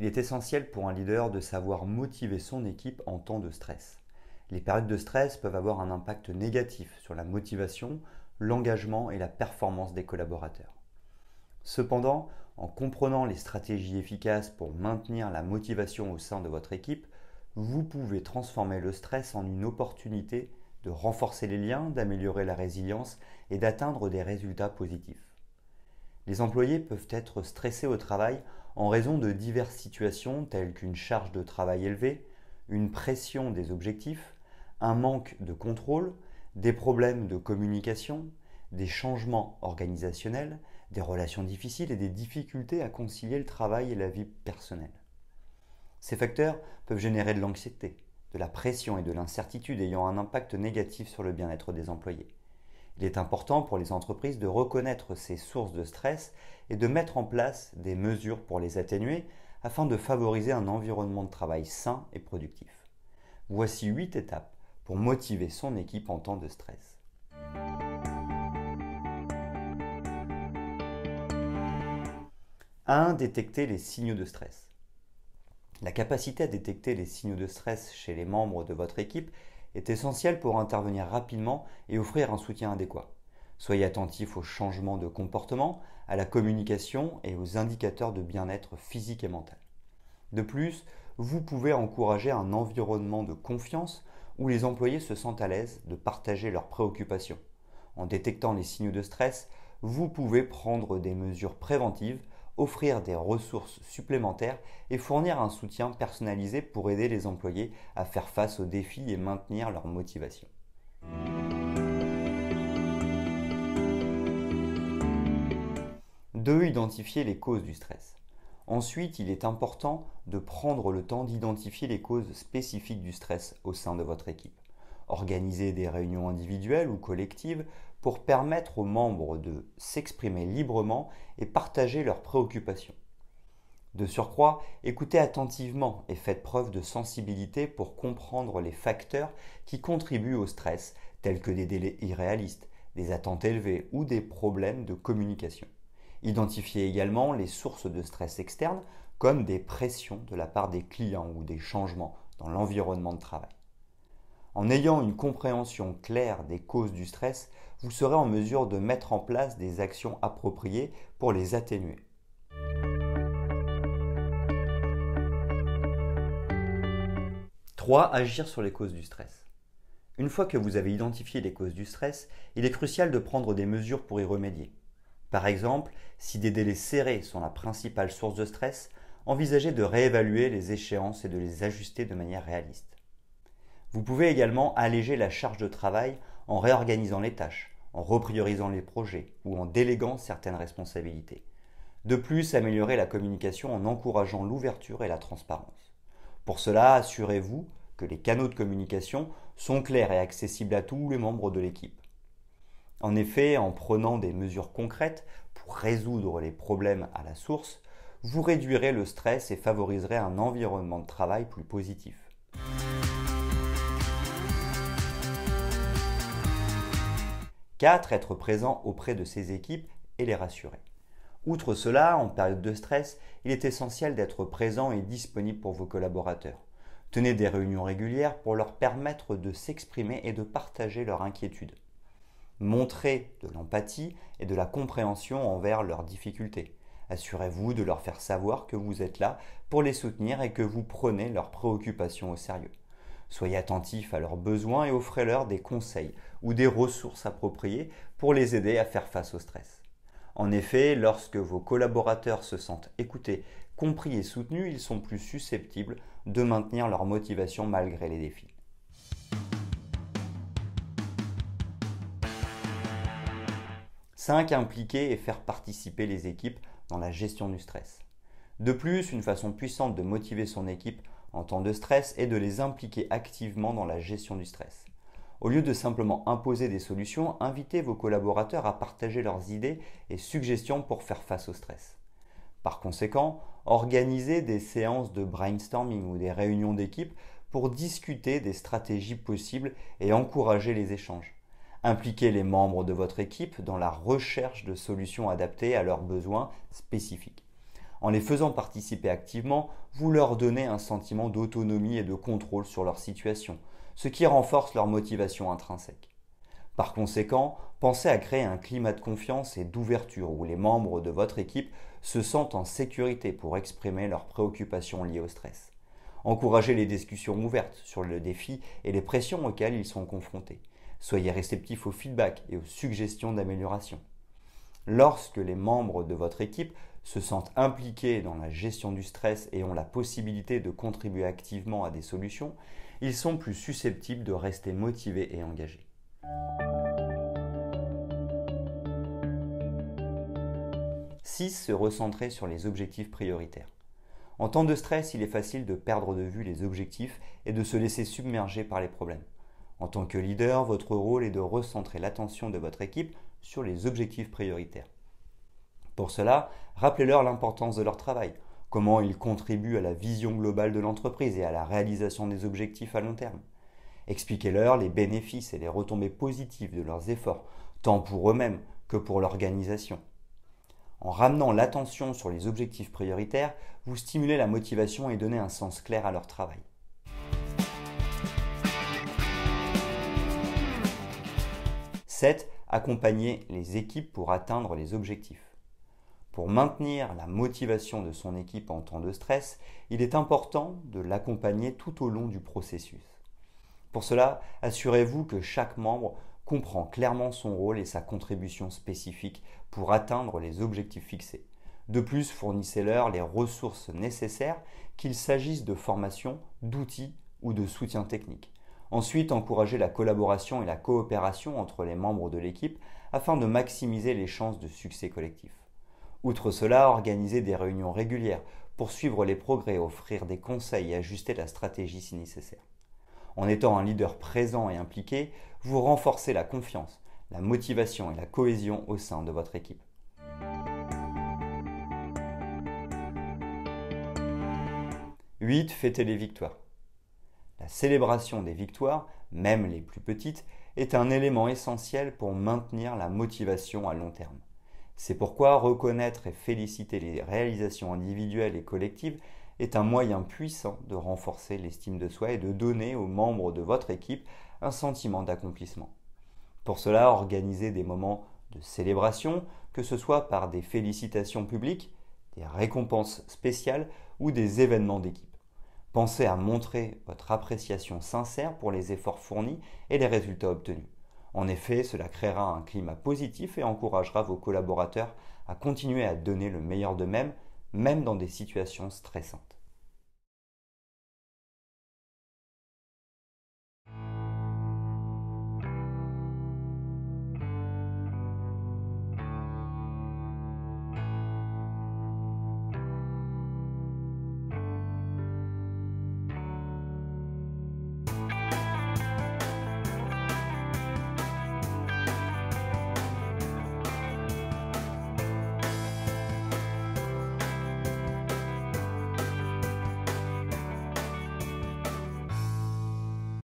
il est essentiel pour un leader de savoir motiver son équipe en temps de stress. Les périodes de stress peuvent avoir un impact négatif sur la motivation, l'engagement et la performance des collaborateurs. Cependant, en comprenant les stratégies efficaces pour maintenir la motivation au sein de votre équipe, vous pouvez transformer le stress en une opportunité de renforcer les liens, d'améliorer la résilience et d'atteindre des résultats positifs. Les employés peuvent être stressés au travail en raison de diverses situations telles qu'une charge de travail élevée, une pression des objectifs, un manque de contrôle, des problèmes de communication, des changements organisationnels, des relations difficiles et des difficultés à concilier le travail et la vie personnelle. Ces facteurs peuvent générer de l'anxiété, de la pression et de l'incertitude ayant un impact négatif sur le bien-être des employés. Il est important pour les entreprises de reconnaître ces sources de stress et de mettre en place des mesures pour les atténuer afin de favoriser un environnement de travail sain et productif. Voici 8 étapes pour motiver son équipe en temps de stress. 1 – Détecter les signaux de stress. La capacité à détecter les signaux de stress chez les membres de votre équipe est essentiel pour intervenir rapidement et offrir un soutien adéquat. Soyez attentif aux changements de comportement, à la communication et aux indicateurs de bien-être physique et mental. De plus, vous pouvez encourager un environnement de confiance où les employés se sentent à l'aise de partager leurs préoccupations. En détectant les signes de stress, vous pouvez prendre des mesures préventives offrir des ressources supplémentaires et fournir un soutien personnalisé pour aider les employés à faire face aux défis et maintenir leur motivation. 2 – Identifier les causes du stress. Ensuite, il est important de prendre le temps d'identifier les causes spécifiques du stress au sein de votre équipe organiser des réunions individuelles ou collectives pour permettre aux membres de s'exprimer librement et partager leurs préoccupations. De surcroît, écoutez attentivement et faites preuve de sensibilité pour comprendre les facteurs qui contribuent au stress, tels que des délais irréalistes, des attentes élevées ou des problèmes de communication. Identifiez également les sources de stress externes comme des pressions de la part des clients ou des changements dans l'environnement de travail. En ayant une compréhension claire des causes du stress, vous serez en mesure de mettre en place des actions appropriées pour les atténuer. 3. Agir sur les causes du stress. Une fois que vous avez identifié les causes du stress, il est crucial de prendre des mesures pour y remédier. Par exemple, si des délais serrés sont la principale source de stress, envisagez de réévaluer les échéances et de les ajuster de manière réaliste. Vous pouvez également alléger la charge de travail en réorganisant les tâches, en repriorisant les projets ou en déléguant certaines responsabilités. De plus, améliorer la communication en encourageant l'ouverture et la transparence. Pour cela, assurez-vous que les canaux de communication sont clairs et accessibles à tous les membres de l'équipe. En effet, en prenant des mesures concrètes pour résoudre les problèmes à la source, vous réduirez le stress et favoriserez un environnement de travail plus positif. 4. Être présent auprès de ses équipes et les rassurer. Outre cela, en période de stress, il est essentiel d'être présent et disponible pour vos collaborateurs. Tenez des réunions régulières pour leur permettre de s'exprimer et de partager leurs inquiétudes. Montrez de l'empathie et de la compréhension envers leurs difficultés. Assurez-vous de leur faire savoir que vous êtes là pour les soutenir et que vous prenez leurs préoccupations au sérieux. Soyez attentifs à leurs besoins et offrez-leur des conseils ou des ressources appropriées pour les aider à faire face au stress. En effet, lorsque vos collaborateurs se sentent écoutés, compris et soutenus, ils sont plus susceptibles de maintenir leur motivation malgré les défis. 5. Impliquer et faire participer les équipes dans la gestion du stress. De plus, une façon puissante de motiver son équipe en temps de stress et de les impliquer activement dans la gestion du stress. Au lieu de simplement imposer des solutions, invitez vos collaborateurs à partager leurs idées et suggestions pour faire face au stress. Par conséquent, organisez des séances de brainstorming ou des réunions d'équipe pour discuter des stratégies possibles et encourager les échanges. Impliquez les membres de votre équipe dans la recherche de solutions adaptées à leurs besoins spécifiques. En les faisant participer activement, vous leur donnez un sentiment d'autonomie et de contrôle sur leur situation, ce qui renforce leur motivation intrinsèque. Par conséquent, pensez à créer un climat de confiance et d'ouverture où les membres de votre équipe se sentent en sécurité pour exprimer leurs préoccupations liées au stress. Encouragez les discussions ouvertes sur le défi et les pressions auxquelles ils sont confrontés. Soyez réceptifs au feedback et aux suggestions d'amélioration. Lorsque les membres de votre équipe se sentent impliqués dans la gestion du stress et ont la possibilité de contribuer activement à des solutions, ils sont plus susceptibles de rester motivés et engagés. 6. Se recentrer sur les objectifs prioritaires. En temps de stress, il est facile de perdre de vue les objectifs et de se laisser submerger par les problèmes. En tant que leader, votre rôle est de recentrer l'attention de votre équipe sur les objectifs prioritaires. Pour cela, rappelez-leur l'importance de leur travail, comment ils contribuent à la vision globale de l'entreprise et à la réalisation des objectifs à long terme. Expliquez-leur les bénéfices et les retombées positives de leurs efforts, tant pour eux-mêmes que pour l'organisation. En ramenant l'attention sur les objectifs prioritaires, vous stimulez la motivation et donnez un sens clair à leur travail. 7. Accompagner les équipes pour atteindre les objectifs. Pour maintenir la motivation de son équipe en temps de stress, il est important de l'accompagner tout au long du processus. Pour cela, assurez-vous que chaque membre comprend clairement son rôle et sa contribution spécifique pour atteindre les objectifs fixés. De plus, fournissez-leur les ressources nécessaires, qu'il s'agisse de formation, d'outils ou de soutien technique. Ensuite, encouragez la collaboration et la coopération entre les membres de l'équipe afin de maximiser les chances de succès collectif. Outre cela, organiser des réunions régulières, pour suivre les progrès, offrir des conseils et ajuster la stratégie si nécessaire. En étant un leader présent et impliqué, vous renforcez la confiance, la motivation et la cohésion au sein de votre équipe. 8. Fêtez les victoires. La célébration des victoires, même les plus petites, est un élément essentiel pour maintenir la motivation à long terme. C'est pourquoi reconnaître et féliciter les réalisations individuelles et collectives est un moyen puissant de renforcer l'estime de soi et de donner aux membres de votre équipe un sentiment d'accomplissement. Pour cela, organisez des moments de célébration, que ce soit par des félicitations publiques, des récompenses spéciales ou des événements d'équipe. Pensez à montrer votre appréciation sincère pour les efforts fournis et les résultats obtenus. En effet, cela créera un climat positif et encouragera vos collaborateurs à continuer à donner le meilleur d'eux-mêmes, même dans des situations stressantes.